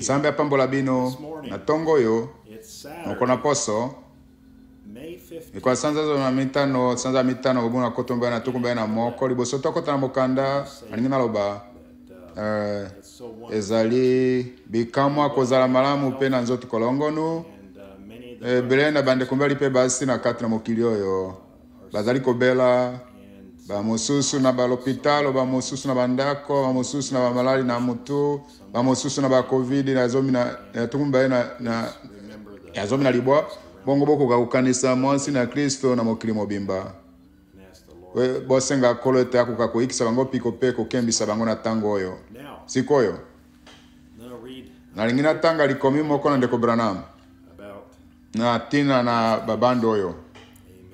nzambe apambola bino na ntongo oyo mokolo poso ekola sanza ya mitano sanza ya mitano kobu na koto mbala na tuku mbala na moko liboso tokota na mokanda alingi naloba uh, eh, ezali bikamwa kozala malamu mpe na nzoto kolongonu uh, ebele eh, na bandeko mbali mpe basi na kati na mokili oyo bazali kobela bamosusu na balopitalo bamosusu na bandako bamosusu na bamalali na mutu bamosusu na bakovidi na zomi na yatumba na, na libwa bongo bokukakukanisa mwansi na kristo na mokili mobimba bosenga kolo ete akoka koyikisa bango piko mpe kokembisa bango na tango oyo sikoyo nalingi natanga likomi moko na ndeko branam na ntina na babando oyo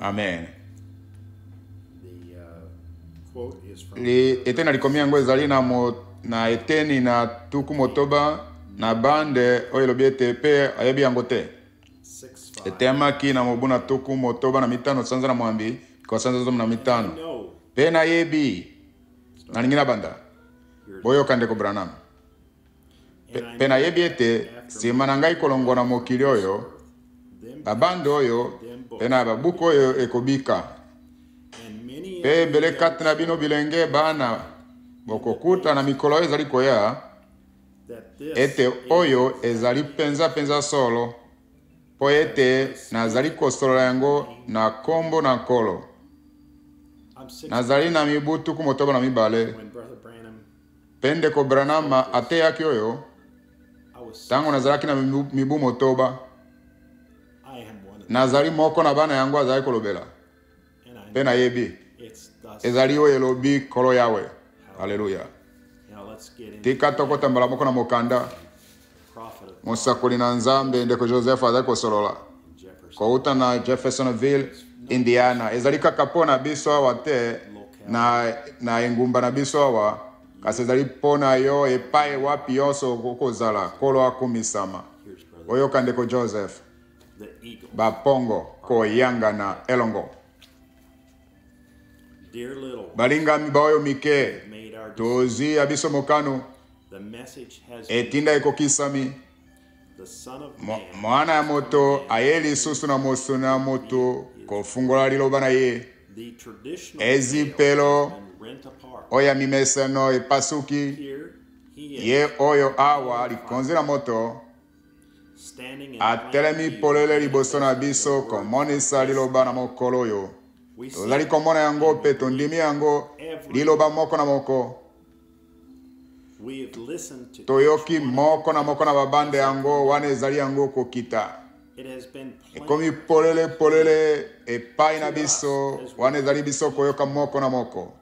amen, amen. eteni alikomi yango ezali na, mo, na eteni na tuku motoba na bande oyo elobi ete mpe ayebi yango te etemaki na mobuna tuku motoba na mitano sanza na mwambi kosanza zomi na mitano mpe nayebi nalingi nabanda boyoka ndeko branam mpe nayebi ete nsima na ngai kolongwa na mokili oyo babande oyo mpe na babuku oyo ekobika be eh, bele na bino bilenge bana bokokuta na mikolo oyo ezali koya ete oyo ezali mpenza-mpenza solo mpo ete nazali kosolola yango na kombo na nkolo nazali na mibu tuku motoba na mibale mpe ndeko branama ateyaki oyo ntango nazalaki na mibu motoba nazali moko na bana yango azali kolobela mpe nayebi ezali oyo elobi nkolo yawe haleluya tika tokotambala moko na mokanda mosakoli na nzambe ndeko joseph azali kosolola kouta na jeffersonville indiana ezali kaka mpo biso awa te na, na engumba na biso awa kasi ezali mpo na yo epai wapi nyonso okozala nkolo akumisama oyoka ndeko joseph bapongo koyangana elongo balingami baoyo mike tozwi ya biso mokano etinda ekokisami mwana ya moto aye lisusu na mosuni ya motu kofungola liloba na ye ezipelo oyo ya mimeseno epasuki ye oyo awa likonzi na moto atelemi polele liboso na biso komonisa liloba na mokolo oyo tozali komona yango mpe tondimi yango liloba moko na moko toyoki moko na moko na babande yango wana ezali yango kokita ekomi polele polele epai na biso wana ezali biso koyoka moko na moko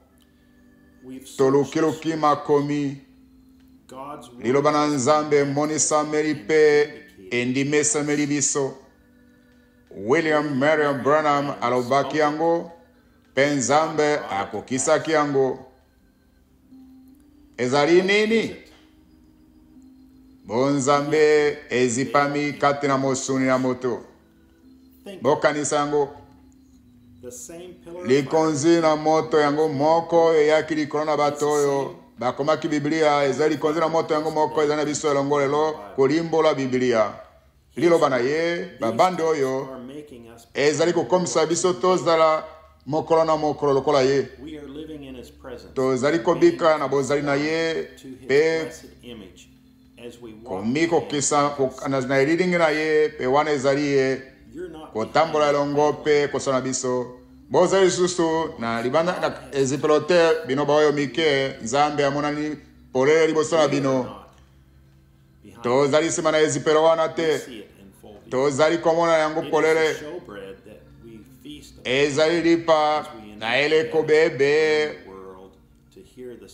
tolukiluki makomi liloba na nzambe emonisameli mpe endimesameli biso william mariam branham alobaki yango mpe nzambe akokisaki yango ezali nini bonzambe ezipami kati na mosuni ya moto bokanisa yango likonzi na moto yango moko eyaki likolo na bato oyo bakomaki biblia eza likonzi na moto yango moko eza na biso elongo lelo kolimbola biblia liloba na ye babanda oyo eh, ezali kokomisa biso tozala mokolo na mokolo lokola ye tozali kobika na bozali na ye komi kokisa na elilingi na ye mpe wana ezali ye kotambola elongo mpe kosala na biso bozali lisusu na libanda na bino baoyo mike nzambe amonani polele liboso na bino tozali nsima na ezipelo wana te tozali komona yango polele ezali lipa na eleko bebe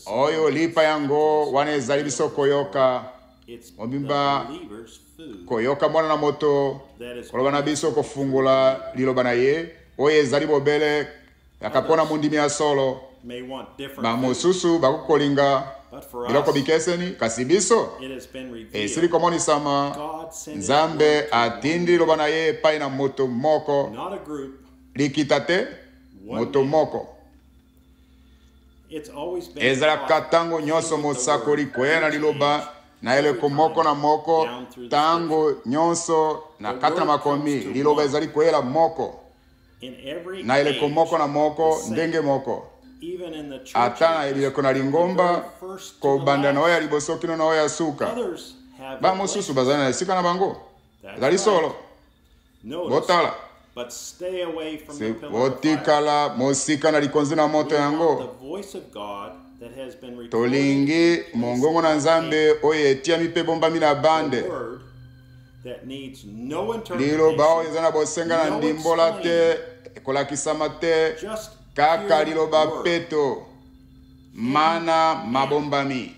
oyo lipa yango wana ezali biso koyoka mobimba koyoka mwana na moto koloba na biso kofungula liloba na ye oyo ezali bobele yaka mpona mondimi ya solo bamosusu bakokolinga bira kubikese ni kasibiso esili eh, komonisama nzambe atindilile loba na ye epai na moto moko likita te moto moko ezalaka ntango nyonso mosako likwea na liloba na eleko moko na moko ntango nyonso na kati na makomi liloba ezali koyela moko na eleko moko na moko ndenge moko Even in the church, kobanda na oyo ya liboso kino na oyo na bango ezali botala botikala mosika na likonzi na moto yango tolingi mongongo na nzambe oyo na bande liloba oyo eza na bosenga na ndimbola te ekolakisama te kaka liloba peto mana mabombami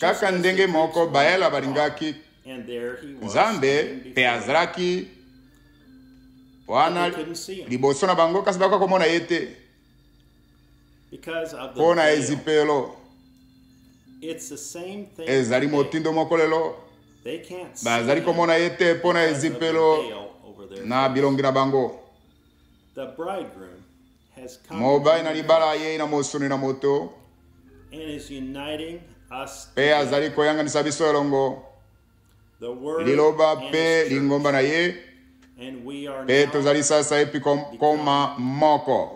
kaka ndenge moko bayele balingaki nzambe mpe azalaki wana liboso na bango kasi bakoka komona ye te mpo na ezipelo ezali motindo moko lelo bazali komona ye te mpo na ezipelo na bilongi na bango mobayi na libala ye na mosuni na moto mpe azali koyanganisa biso elongo liloba mpe lingomba na ye mpe tozali sasa epi kokoma moko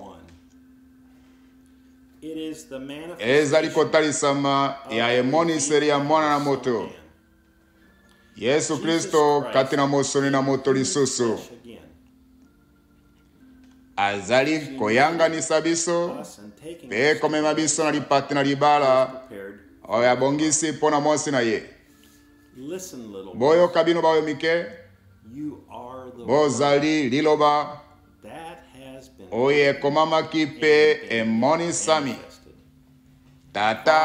ezali kotalisama ya emoniseli ya mwana na moto yesu kristo kati na mosuni na moto lisusu azali koyanganisa biso mpe komema biso na lipati na libala oyo abongisi mpo na mosi na ye boyoka bino baoyo mike bozali liloba oyo ekomamaki mpe emonisami tata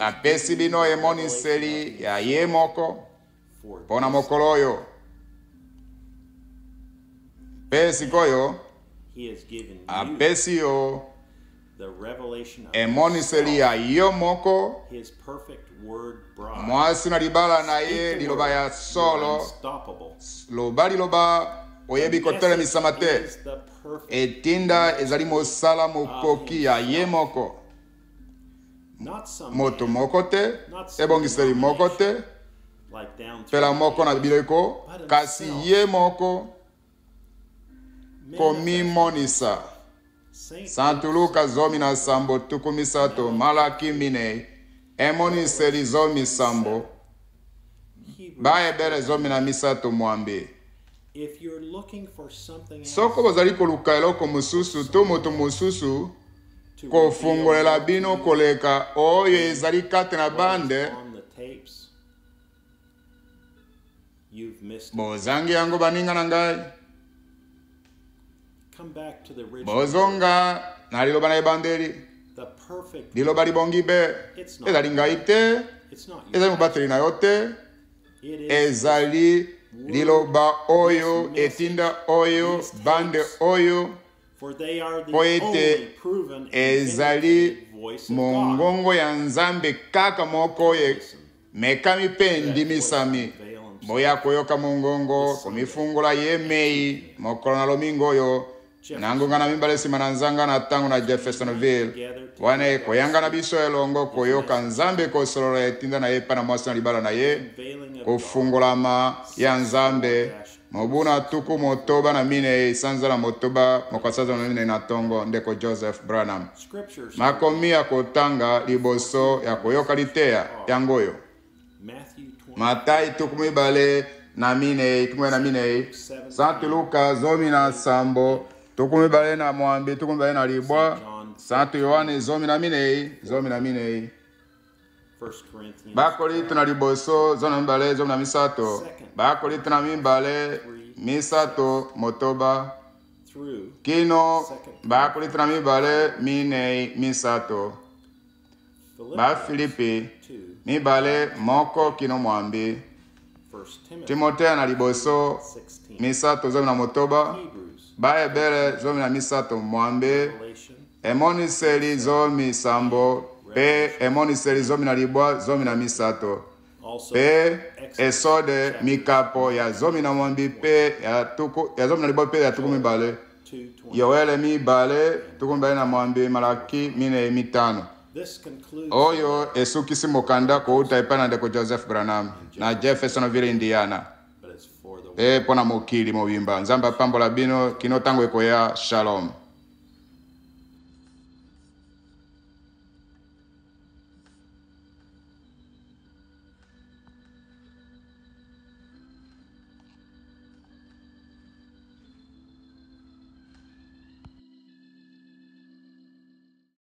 apesi bino emoniseli ya ye moko mpo na mokolo oyo mpe sikoyo apesi yo emoniseli ya yo moko mwasi na libala na ye liloba ya solo loba liloba oyebi kotelamisama te etinda ezali mosala mokoki ya ye moko moto moko te ebongiseli moko te mpela moko na bileko kasi ye moko komimõlisa santuluka zomi na sambo tuku misato malaki minei emõliseli zomi nsambo bayebele zomi na misato mwambe soko bozali koluka eloko mosusu to moto mosusu kofungolela bino koleka oyo ezali kati na bande bozangi yango baninga na ngai bozonga na liloba na ebandeli liloba libongi mpe ezali ngai te ezali mobateli na yo te ezali liloba oyo etinda oyo bande oyo mpo ete ezali mongongo ya nzambe kaka moko oyo mekami mpe endimisami boya koyoka mongongo komifungola ye mei mokolo na lomingo oyo nangungana mimbala esima na nzangana atango na jeffersonville wana ekoyanga na biso elongo koyoka nzambe kosolola etinda na ye epai na mwasi na libala na ye kofungolama ya nzambe mobuna tuku motoba na minei esanzala motoba mokasanzala na minei na ndeko joseph branham makomi ya kotanga liboso ya koyoka liteya yango oyo matai tuku mibale na minei tuku na minei santi luka zomi na nsambo tokumi bale na mwambe tokumi bale na libwa santo yohane zomi na minei zomi na minei bakorinto na liboso zomi na mibale zomi na misato bakorinto na mibale misato motoba kino bakorinto na mibale minei misato bafilipi mibale moko kino mwambe timotea na liboso misato zomi na motoba baebele zomi na misato mwambe emoniseli zomi sambo mpe emoniseli zomi na libwa zomi na misato mpe esode mikapo ya zomi na mwambi mpe ya zomi na libwa mpe ya tuku mibale yowele mibale tuku mibale na mwambi malaki minei e mitano oyo esukisi mokanda kouta epai na ndeko joseph branham na jeffersonville indiana mpe eh, mpona mokili mobimba nzambe apambola bino kino ntango ekoya shalom